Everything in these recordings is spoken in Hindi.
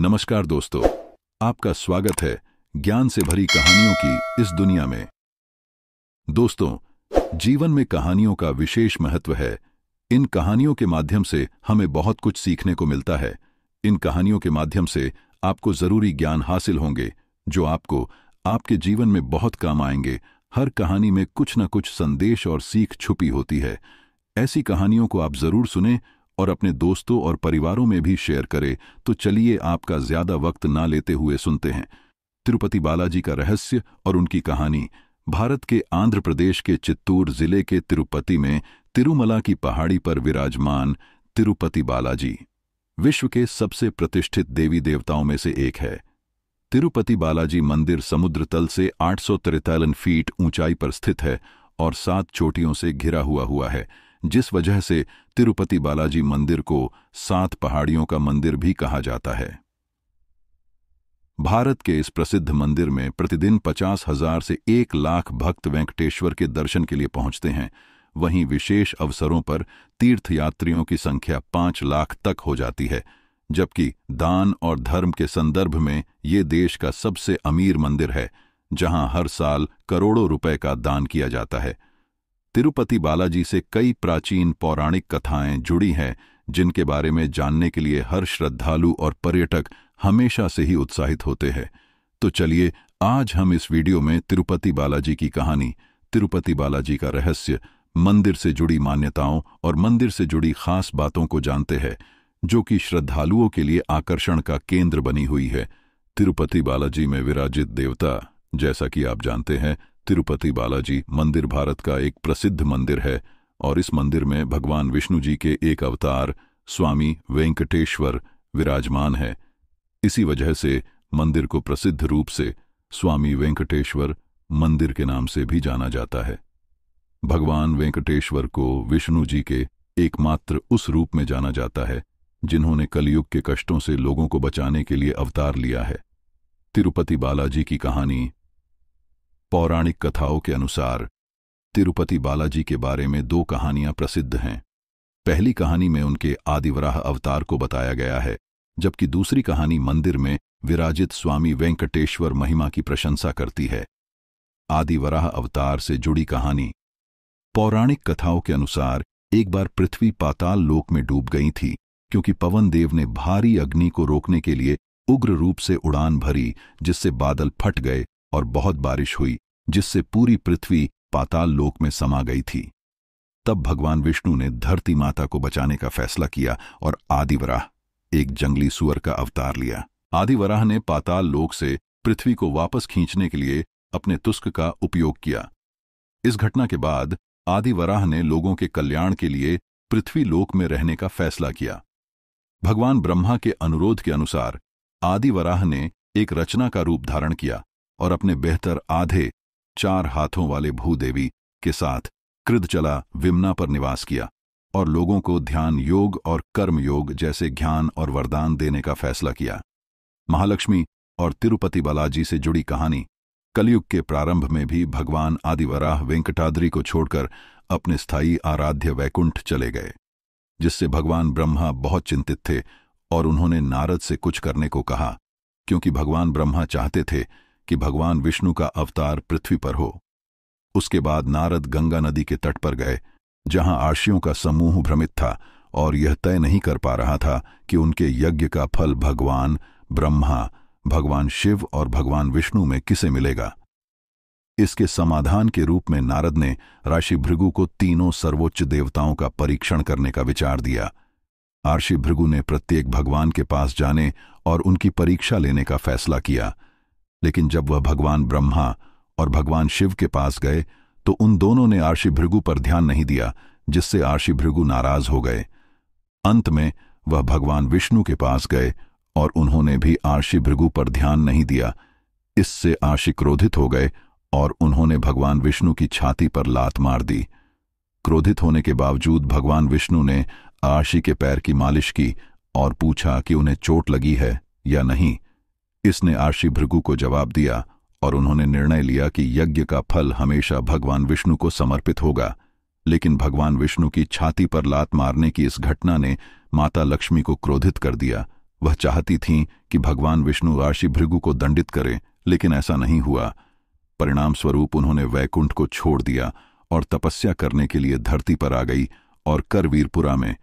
नमस्कार दोस्तों आपका स्वागत है ज्ञान से भरी कहानियों की इस दुनिया में दोस्तों जीवन में कहानियों का विशेष महत्व है इन कहानियों के माध्यम से हमें बहुत कुछ सीखने को मिलता है इन कहानियों के माध्यम से आपको जरूरी ज्ञान हासिल होंगे जो आपको आपके जीवन में बहुत काम आएंगे हर कहानी में कुछ न कुछ संदेश और सीख छुपी होती है ऐसी कहानियों को आप जरूर सुने और अपने दोस्तों और परिवारों में भी शेयर करें तो चलिए आपका ज्यादा वक्त ना लेते हुए सुनते हैं तिरुपति बालाजी का रहस्य और उनकी कहानी भारत के आंध्र प्रदेश के चित्तूर जिले के तिरुपति में तिरुमला की पहाड़ी पर विराजमान तिरुपति बालाजी विश्व के सबसे प्रतिष्ठित देवी देवताओं में से एक है तिरुपति बालाजी मंदिर समुद्र तल से आठ फीट ऊंचाई पर स्थित है और सात चोटियों से घिरा हुआ हुआ है जिस वजह से तिरुपति बालाजी मंदिर को सात पहाड़ियों का मंदिर भी कहा जाता है भारत के इस प्रसिद्ध मंदिर में प्रतिदिन पचास हजार से एक लाख भक्त वेंकटेश्वर के दर्शन के लिए पहुंचते हैं वहीं विशेष अवसरों पर तीर्थयात्रियों की संख्या पांच लाख तक हो जाती है जबकि दान और धर्म के संदर्भ में ये देश का सबसे अमीर मंदिर है जहां हर साल करोड़ों रुपए का दान किया जाता है तिरुपति बालाजी से कई प्राचीन पौराणिक कथाएं जुड़ी हैं जिनके बारे में जानने के लिए हर श्रद्धालु और पर्यटक हमेशा से ही उत्साहित होते हैं तो चलिए आज हम इस वीडियो में तिरुपति बालाजी की कहानी तिरुपति बालाजी का रहस्य मंदिर से जुड़ी मान्यताओं और मंदिर से जुड़ी खास बातों को जानते हैं जो कि श्रद्धालुओं के लिए आकर्षण का केंद्र बनी हुई है तिरुपति बालाजी में विराजित देवता जैसा कि आप जानते हैं तिरुपति बालाजी मंदिर भारत का एक प्रसिद्ध मंदिर है और इस मंदिर में भगवान विष्णु जी के एक अवतार स्वामी वेंकटेश्वर विराजमान है इसी वजह से मंदिर को प्रसिद्ध रूप से स्वामी वेंकटेश्वर मंदिर के नाम से भी जाना जाता है भगवान वेंकटेश्वर को विष्णु जी के एकमात्र उस रूप में जाना जाता है जिन्होंने कलयुग के कष्टों से लोगों को बचाने के लिए अवतार लिया है तिरुपति बालाजी की कहानी पौराणिक कथाओं के अनुसार तिरुपति बालाजी के बारे में दो कहानियां प्रसिद्ध हैं पहली कहानी में उनके आदिवराह अवतार को बताया गया है जबकि दूसरी कहानी मंदिर में विराजित स्वामी वेंकटेश्वर महिमा की प्रशंसा करती है आदिवराह अवतार से जुड़ी कहानी पौराणिक कथाओं के अनुसार एक बार पृथ्वी पाताल लोक में डूब गई थी क्योंकि पवन देव ने भारी अग्नि को रोकने के लिए उग्र रूप से उड़ान भरी जिससे बादल फट गए और बहुत बारिश हुई जिससे पूरी पृथ्वी पाताल लोक में समा गई थी तब भगवान विष्णु ने धरती माता को बचाने का फैसला किया और आदिवराह एक जंगली सुअर का अवतार लिया आदिवराह ने पाताल लोक से पृथ्वी को वापस खींचने के लिए अपने तुस्क का उपयोग किया इस घटना के बाद आदिवराह ने लोगों के कल्याण के लिए पृथ्वी लोक में रहने का फैसला किया भगवान ब्रह्मा के अनुरोध के अनुसार आदिवराह ने एक रचना का रूप धारण किया और अपने बेहतर आधे चार हाथों वाले भूदेवी के साथ कृदचला विमना पर निवास किया और लोगों को ध्यान योग और कर्म योग जैसे ज्ञान और वरदान देने का फैसला किया महालक्ष्मी और तिरुपति बालाजी से जुड़ी कहानी कलयुग के प्रारंभ में भी भगवान आदिवराह वेंकटाद्री को छोड़कर अपने स्थायी आराध्य वैकुंठ चले गए जिससे भगवान ब्रह्मा बहुत चिंतित थे और उन्होंने नारद से कुछ करने को कहा क्योंकि भगवान ब्रह्मा चाहते थे कि भगवान विष्णु का अवतार पृथ्वी पर हो उसके बाद नारद गंगा नदी के तट पर गए जहां आशियों का समूह भ्रमित था और यह तय नहीं कर पा रहा था कि उनके यज्ञ का फल भगवान ब्रह्मा भगवान शिव और भगवान विष्णु में किसे मिलेगा इसके समाधान के रूप में नारद ने राशि भृगु को तीनों सर्वोच्च देवताओं का परीक्षण करने का विचार दिया आर्षि भृगु ने प्रत्येक भगवान के पास जाने और उनकी परीक्षा लेने का फैसला किया लेकिन जब वह भगवान ब्रह्मा और भगवान शिव के पास गए तो उन दोनों ने भृगु पर ध्यान नहीं दिया जिससे भृगु नाराज हो गए अंत में वह भगवान विष्णु के पास गए और उन्होंने भी भृगु पर ध्यान नहीं दिया इससे आर्षि क्रोधित हो गए और उन्होंने भगवान विष्णु की छाती पर लात मार दी क्रोधित होने के बावजूद भगवान विष्णु ने आर्षि के पैर की मालिश की और पूछा कि उन्हें चोट लगी है या नहीं इसने आर्षि भृगु को जवाब दिया और उन्होंने निर्णय लिया कि यज्ञ का फल हमेशा भगवान विष्णु को समर्पित होगा लेकिन भगवान विष्णु की छाती पर लात मारने की इस घटना ने माता लक्ष्मी को क्रोधित कर दिया वह चाहती थीं कि भगवान विष्णु आर्षि भृगु को दंडित करें लेकिन ऐसा नहीं हुआ परिणाम स्वरूप उन्होंने वैकुंठ को छोड़ दिया और तपस्या करने के लिए धरती पर आ गई और करवीरपुरा में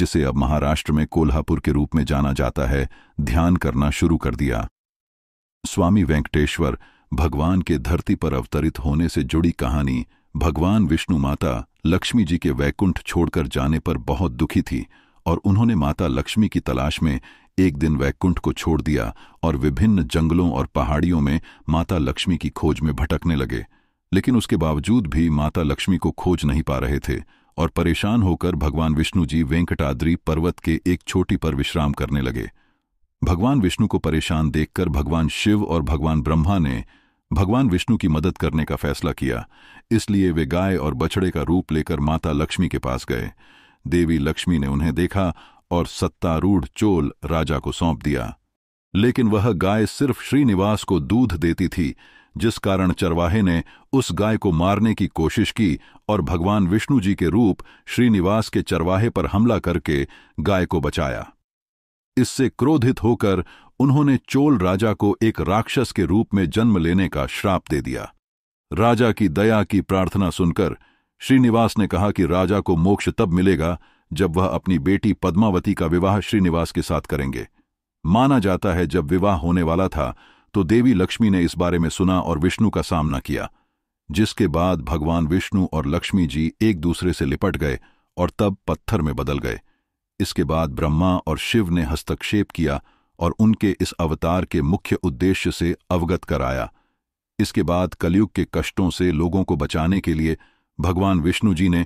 जिसे अब महाराष्ट्र में कोल्हापुर के रूप में जाना जाता है ध्यान करना शुरू कर दिया स्वामी वेंकटेश्वर भगवान के धरती पर अवतरित होने से जुड़ी कहानी भगवान विष्णु माता लक्ष्मी जी के वैकुंठ छोड़कर जाने पर बहुत दुखी थी और उन्होंने माता लक्ष्मी की तलाश में एक दिन वैकुंठ को छोड़ दिया और विभिन्न जंगलों और पहाड़ियों में माता लक्ष्मी की खोज में भटकने लगे लेकिन उसके बावजूद भी माता लक्ष्मी को खोज नहीं पा रहे थे और परेशान होकर भगवान विष्णु जी वेंकटाद्री पर्वत के एक छोटी पर विश्राम करने लगे भगवान विष्णु को परेशान देखकर भगवान शिव और भगवान ब्रह्मा ने भगवान विष्णु की मदद करने का फैसला किया इसलिए वे गाय और बछड़े का रूप लेकर माता लक्ष्मी के पास गए देवी लक्ष्मी ने उन्हें देखा और सत्तारूढ़ चोल राजा को सौंप दिया लेकिन वह गाय सिर्फ श्रीनिवास को दूध देती थी जिस कारण चरवाहे ने उस गाय को मारने की कोशिश की और भगवान विष्णु जी के रूप श्रीनिवास के चरवाहे पर हमला करके गाय को बचाया इससे क्रोधित होकर उन्होंने चोल राजा को एक राक्षस के रूप में जन्म लेने का श्राप दे दिया राजा की दया की प्रार्थना सुनकर श्रीनिवास ने कहा कि राजा को मोक्ष तब मिलेगा जब वह अपनी बेटी पद्मावती का विवाह श्रीनिवास के साथ करेंगे माना जाता है जब विवाह होने वाला था तो देवी लक्ष्मी ने इस बारे में सुना और विष्णु का सामना किया जिसके बाद भगवान विष्णु और लक्ष्मी जी एक दूसरे से लिपट गए और तब पत्थर में बदल गए इसके बाद ब्रह्मा और शिव ने हस्तक्षेप किया और उनके इस अवतार के मुख्य उद्देश्य से अवगत कराया इसके बाद कलयुग के कष्टों से लोगों को बचाने के लिए भगवान विष्णु जी ने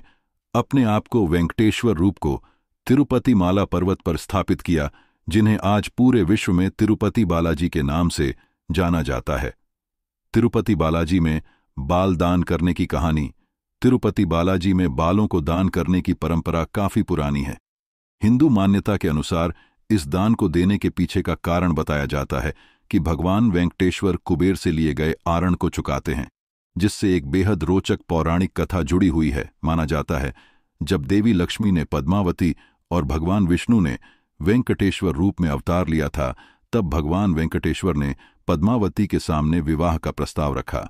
अपने आप को वेंकटेश्वर रूप को तिरुपति माला पर्वत पर स्थापित किया जिन्हें आज पूरे विश्व में तिरुपति बालाजी के नाम से जाना जाता है तिरुपति बालाजी में बाल दान करने की कहानी तिरुपति बालाजी में बालों को दान करने की परंपरा काफी पुरानी है हिंदू मान्यता के अनुसार इस दान को देने के पीछे का कारण बताया जाता है कि भगवान वेंकटेश्वर कुबेर से लिए गए आरण को चुकाते हैं जिससे एक बेहद रोचक पौराणिक कथा जुड़ी हुई है माना जाता है जब देवी लक्ष्मी ने पद्मावती और भगवान विष्णु ने वेंकटेश्वर रूप में अवतार लिया था तब भगवान वेंकटेश्वर ने पद्मावती के सामने विवाह का प्रस्ताव रखा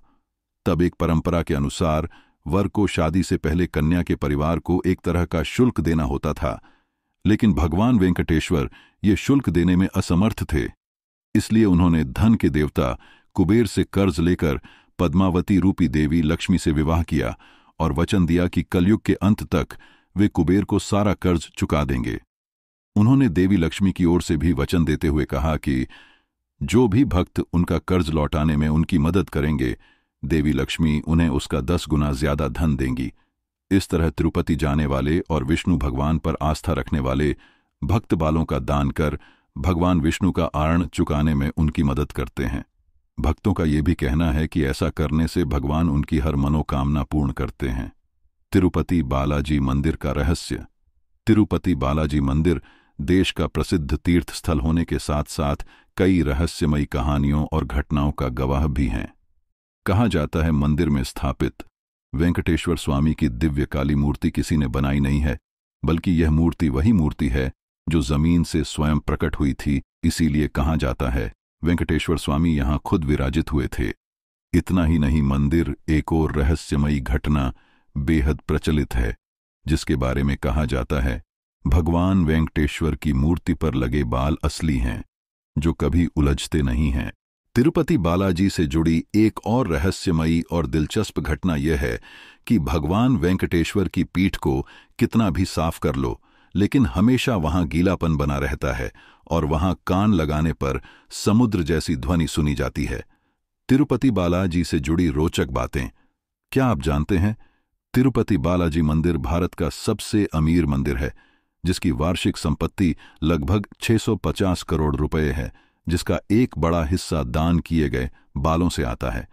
तब एक परंपरा के अनुसार वर को शादी से पहले कन्या के परिवार को एक तरह का शुल्क देना होता था लेकिन भगवान वेंकटेश्वर ये शुल्क देने में असमर्थ थे इसलिए उन्होंने धन के देवता कुबेर से कर्ज लेकर पद्मावती रूपी देवी लक्ष्मी से विवाह किया और वचन दिया कि कलयुग के अंत तक वे कुबेर को सारा कर्ज चुका देंगे उन्होंने देवी लक्ष्मी की ओर से भी वचन देते हुए कहा कि जो भी भक्त उनका कर्ज लौटाने में उनकी मदद करेंगे देवी लक्ष्मी उन्हें उसका दस गुना ज्यादा धन देंगी इस तरह तिरुपति जाने वाले और विष्णु भगवान पर आस्था रखने वाले भक्त बालों का दान कर भगवान विष्णु का आरण चुकाने में उनकी मदद करते हैं भक्तों का ये भी कहना है कि ऐसा करने से भगवान उनकी हर मनोकामना पूर्ण करते हैं तिरुपति बालाजी मंदिर का रहस्य तिरुपति बालाजी मंदिर देश का प्रसिद्ध तीर्थ स्थल होने के साथ साथ कई रहस्यमयी कहानियों और घटनाओं का गवाह भी हैं कहा जाता है मंदिर में स्थापित वेंकटेश्वर स्वामी की दिव्य काली मूर्ति किसी ने बनाई नहीं है बल्कि यह मूर्ति वही मूर्ति है जो जमीन से स्वयं प्रकट हुई थी इसीलिए कहा जाता है वेंकटेश्वर स्वामी यहाँ खुद विराजित हुए थे इतना ही नहीं मंदिर एक और रहस्यमयी घटना बेहद प्रचलित है जिसके बारे में कहा जाता है भगवान वेंकटेश्वर की मूर्ति पर लगे बाल असली हैं जो कभी उलझते नहीं हैं तिरुपति बालाजी से जुड़ी एक और रहस्यमयी और दिलचस्प घटना यह है कि भगवान वेंकटेश्वर की पीठ को कितना भी साफ कर लो लेकिन हमेशा वहां गीलापन बना रहता है और वहां कान लगाने पर समुद्र जैसी ध्वनि सुनी जाती है तिरुपति बालाजी से जुड़ी रोचक बातें क्या आप जानते हैं तिरुपति बालाजी मंदिर भारत का सबसे अमीर मंदिर है जिसकी वार्षिक संपत्ति लगभग 650 करोड़ रुपए है जिसका एक बड़ा हिस्सा दान किए गए बालों से आता है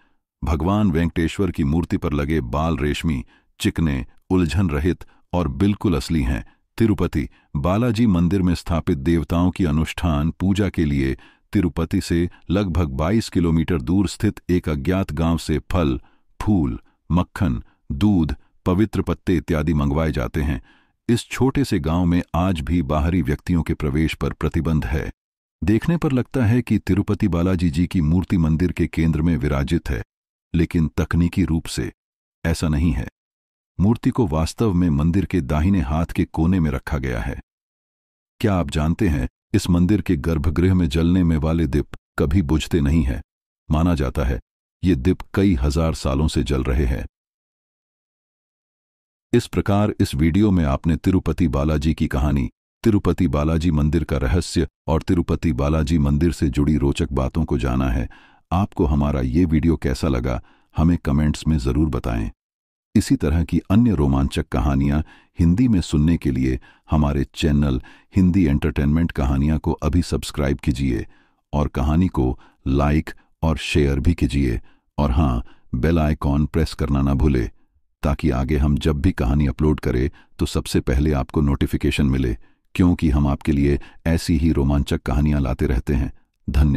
भगवान वेंकटेश्वर की मूर्ति पर लगे बाल रेशमी चिकने उलझन रहित और बिल्कुल असली हैं तिरुपति बालाजी मंदिर में स्थापित देवताओं की अनुष्ठान पूजा के लिए तिरुपति से लगभग 22 किलोमीटर दूर स्थित एक अज्ञात गांव से फल फूल मक्खन दूध पवित्र पत्ते इत्यादि मंगवाए जाते हैं इस छोटे से गांव में आज भी बाहरी व्यक्तियों के प्रवेश पर प्रतिबंध है देखने पर लगता है कि तिरुपति बालाजी जी की मूर्ति मंदिर के केंद्र में विराजित है लेकिन तकनीकी रूप से ऐसा नहीं है मूर्ति को वास्तव में मंदिर के दाहिने हाथ के कोने में रखा गया है क्या आप जानते हैं इस मंदिर के गर्भगृह में जलने में वाले दीप कभी बुझते नहीं है माना जाता है ये दीप कई हजार सालों से जल रहे हैं इस प्रकार इस वीडियो में आपने तिरुपति बालाजी की कहानी तिरुपति बालाजी मंदिर का रहस्य और तिरुपति बालाजी मंदिर से जुड़ी रोचक बातों को जाना है आपको हमारा ये वीडियो कैसा लगा हमें कमेंट्स में ज़रूर बताएं इसी तरह की अन्य रोमांचक कहानियां हिंदी में सुनने के लिए हमारे चैनल हिंदी एंटरटेनमेंट कहानियां को अभी सब्सक्राइब कीजिए और कहानी को लाइक और शेयर भी कीजिए और हाँ बेल आइकॉन प्रेस करना ना भूले ताकि आगे हम जब भी कहानी अपलोड करें तो सबसे पहले आपको नोटिफिकेशन मिले क्योंकि हम आपके लिए ऐसी ही रोमांचक कहानियां लाते रहते हैं धन्यवाद